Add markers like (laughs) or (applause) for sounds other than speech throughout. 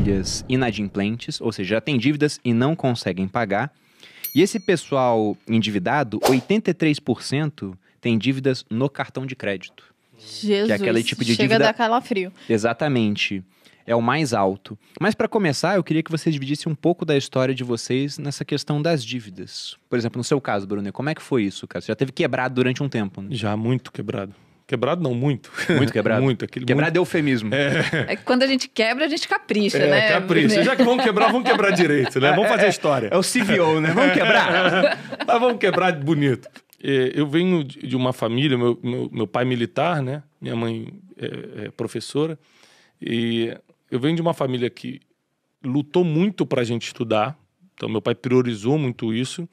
famílias inadimplentes, ou seja, já têm dívidas e não conseguem pagar. E esse pessoal endividado, 83% tem dívidas no cartão de crédito. Jesus, que é aquele tipo de chega dívida... dar calafrio. Exatamente. É o mais alto. Mas para começar, eu queria que você dividisse um pouco da história de vocês nessa questão das dívidas. Por exemplo, no seu caso, Bruno, como é que foi isso, cara? Você já teve quebrado durante um tempo, né? Já muito quebrado. Quebrado não, muito. Muito quebrado. (laughs) muito. Aquele quebrado muito... é eufemismo. É... é que quando a gente quebra, a gente capricha, é, né? Capricha. É. Já que vamos quebrar, vamos quebrar direito, né? É, vamos fazer é, história. É o CVO, né? Vamos quebrar. (laughs) Mas vamos quebrar bonito. Eu venho de uma família, meu, meu, meu pai militar, né? Minha mãe é, é professora. E eu venho de uma família que lutou muito para a gente estudar. Então, meu pai priorizou muito isso.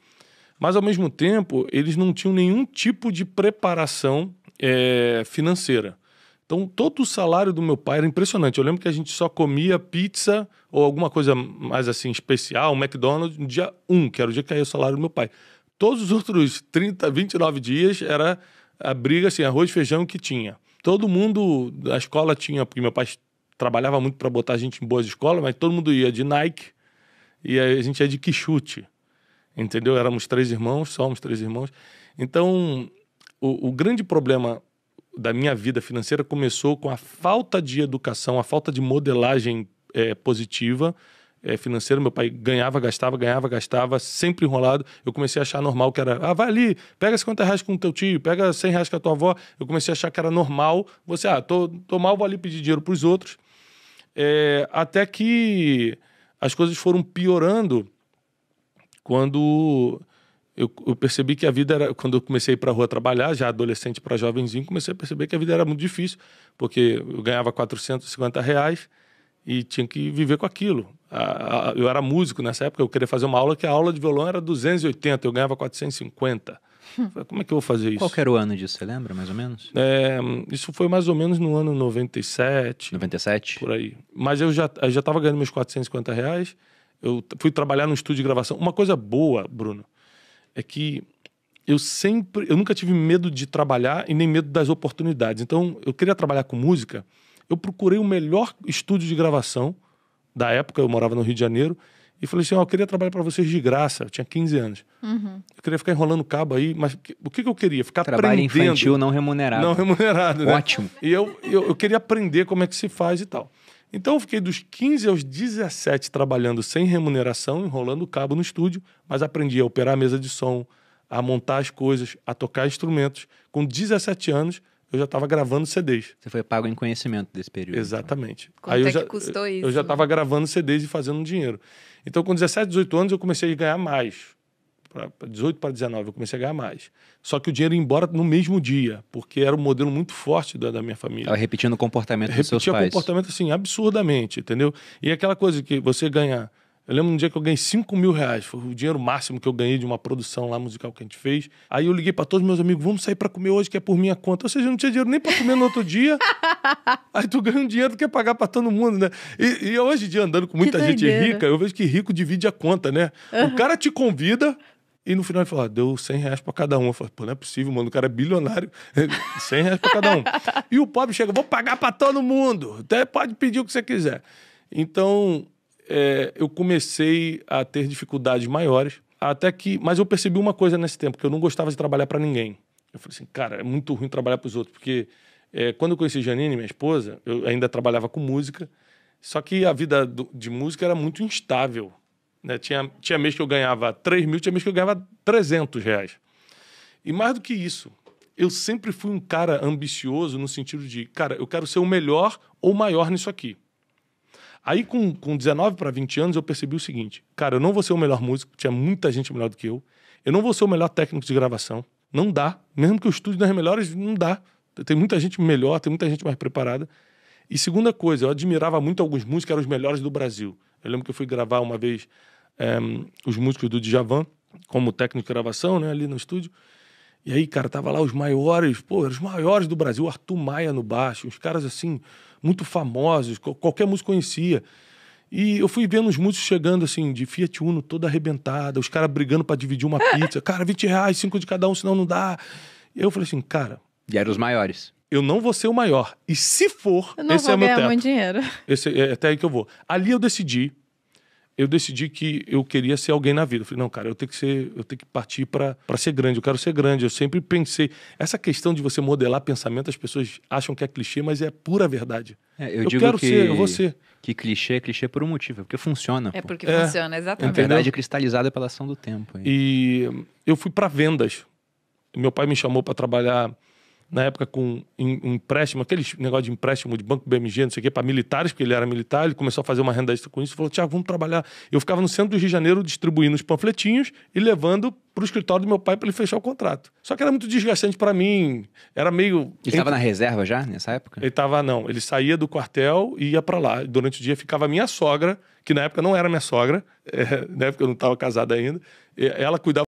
Mas, ao mesmo tempo, eles não tinham nenhum tipo de preparação é, financeira. Então, todo o salário do meu pai era impressionante. Eu lembro que a gente só comia pizza ou alguma coisa mais assim especial, um McDonald's, no dia 1, que era o dia que caía o salário do meu pai. Todos os outros 30, 29 dias era a briga assim, arroz e feijão que tinha. Todo mundo da escola tinha, porque meu pai trabalhava muito para botar a gente em boas escolas, mas todo mundo ia de Nike e a gente ia de Quixute. Entendeu? Éramos três irmãos, somos três irmãos. Então, o, o grande problema da minha vida financeira começou com a falta de educação, a falta de modelagem é, positiva é, financeira. Meu pai ganhava, gastava, ganhava, gastava, sempre enrolado. Eu comecei a achar normal que era, ah, vai ali, pega 50 reais com teu tio, pega 100 reais com a tua avó. Eu comecei a achar que era normal. Você, ah, tô, tô mal, vou ali pedir dinheiro para os outros. É, até que as coisas foram piorando quando eu, eu, percebi que a vida era. Quando eu comecei para a rua trabalhar, já adolescente para jovenzinho, comecei a perceber que a vida era muito difícil, porque eu ganhava 450 reais e tinha que viver com aquilo. A, a, eu era músico nessa época, eu queria fazer uma aula que a aula de violão era 280, eu ganhava 450. Hum. como é que eu vou fazer isso? Qual era o ano disso? Você lembra, mais ou menos? É, isso foi mais ou menos no ano 97. 97? Por aí. Mas eu já estava já ganhando meus 450 reais. Eu fui trabalhar num estúdio de gravação. Uma coisa boa, Bruno, é que eu sempre, eu nunca tive medo de trabalhar e nem medo das oportunidades. Então, eu queria trabalhar com música, eu procurei o melhor estúdio de gravação da época, eu morava no Rio de Janeiro, e falei assim: oh, eu queria trabalhar para vocês de graça. Eu tinha 15 anos. Uhum. Eu queria ficar enrolando cabo aí, mas o que, que eu queria? Ficar Trabalho aprendendo. Trabalho infantil não remunerado. Não remunerado, né? Ótimo. E eu, eu, eu, queria aprender como é que se faz e tal. Então eu fiquei dos 15 aos 17 trabalhando sem remuneração, enrolando o cabo no estúdio, mas aprendi a operar a mesa de som, a montar as coisas, a tocar instrumentos. Com 17 anos, eu já estava gravando CDs. Você foi pago em conhecimento desse período. Então. Exatamente. Então. Quanto Aí é eu já, custou isso? Eu já estava gravando CDs e fazendo dinheiro. Então, com 17, 18 anos, eu comecei a ganhar mais para 18 para 19, eu comecei a ganhar mais. Só que o dinheiro ia embora no mesmo dia, porque era um modelo muito forte da, da minha família. Estava repetindo o comportamento Repetia dos seus pais. comportamento, assim, absurdamente, entendeu? E aquela coisa que você ganha... Eu lembro um dia que eu ganhei 5 mil reais, foi o dinheiro máximo que eu ganhei de uma produção lá musical que a gente fez. Aí eu liguei para todos meus amigos, vamos sair para comer hoje, que é por minha conta. Ou seja, eu não tinha dinheiro nem para comer no outro dia. (laughs) Aí tu ganha um dinheiro que quer é pagar para todo mundo, né? E, e hoje em dia, andando com muita que gente doideira. rica, eu vejo que rico divide a conta, né? Uhum. O cara te convida e no final ele falou: ah, deu 100 reais pra cada um. Eu falei: pô, não é possível, mano, o cara é bilionário. 100 (laughs) reais pra cada um. e o pobre chega: vou pagar pra todo mundo. Até pode pedir o que você quiser. Então, é, eu comecei a ter dificuldades maiores. Até que. Mas eu percebi uma coisa nesse tempo: que eu não gostava de trabalhar para ninguém. Eu falei assim, cara, é muito ruim trabalhar para os outros, porque é, quando eu conheci Janine, minha esposa, eu ainda trabalhava com música, só que a vida do, de música era muito instável. Né? Tinha, tinha mês que eu ganhava 3 mil, tinha mês que eu ganhava 300 reais. E mais do que isso, eu sempre fui um cara ambicioso no sentido de, cara, eu quero ser o melhor ou maior nisso aqui. Aí, com, com 19 para 20 anos, eu percebi o seguinte: cara, eu não vou ser o melhor músico, tinha muita gente melhor do que eu. Eu não vou ser o melhor técnico de gravação. Não dá. Mesmo que eu estude nas melhores, não dá. Tem muita gente melhor, tem muita gente mais preparada. E segunda coisa, eu admirava muito alguns músicos que eram os melhores do Brasil. Eu lembro que eu fui gravar uma vez é, os músicos do Djavan, como técnico de gravação, né, ali no estúdio. E aí, cara, tava lá os maiores, pô, os maiores do Brasil, Arthur Maia no baixo, uns caras assim, muito famosos, qualquer músico conhecia. E eu fui vendo os músicos chegando assim, de Fiat Uno toda arrebentada, os caras brigando para dividir uma pizza. (laughs) Cara, 20 reais, 5 de cada um, senão não dá. E eu falei assim, cara. E eram os maiores eu não vou ser o maior. E se for, esse é o meu teto. Muito dinheiro. (laughs) Esse, é, é até aí que eu vou. Ali eu decidi, eu decidi que eu queria ser alguém na vida. Eu falei, não, cara, eu tenho que ser, eu tenho que partir para ser grande, eu quero ser grande. Eu sempre pensei. Essa questão de você modelar pensamento, as pessoas acham que é clichê, mas é pura verdade. É, eu, eu quero que, ser, eu vou ser. Que clichê é clichê por um motivo, é porque funciona. É porque é, funciona, exatamente. É verdade cristalizada pela ação do tempo. Hein? E eu fui para vendas. Meu pai me chamou para trabalhar na época com um empréstimo, aquele negócio de empréstimo de banco BMG, não sei o quê, para militares, porque ele era militar, ele começou a fazer uma renda extra com isso, falou, Tiago, vamos trabalhar. Eu ficava no centro do Rio de Janeiro distribuindo os panfletinhos e levando para o escritório do meu pai para ele fechar o contrato. Só que era muito desgastante para mim, era meio... Ele estava na reserva já, nessa época? Ele estava, não. Ele saía do quartel e ia para lá. Durante o dia ficava a minha sogra, que na época não era minha sogra, é, (laughs) na época eu não estava casada ainda, ela cuidava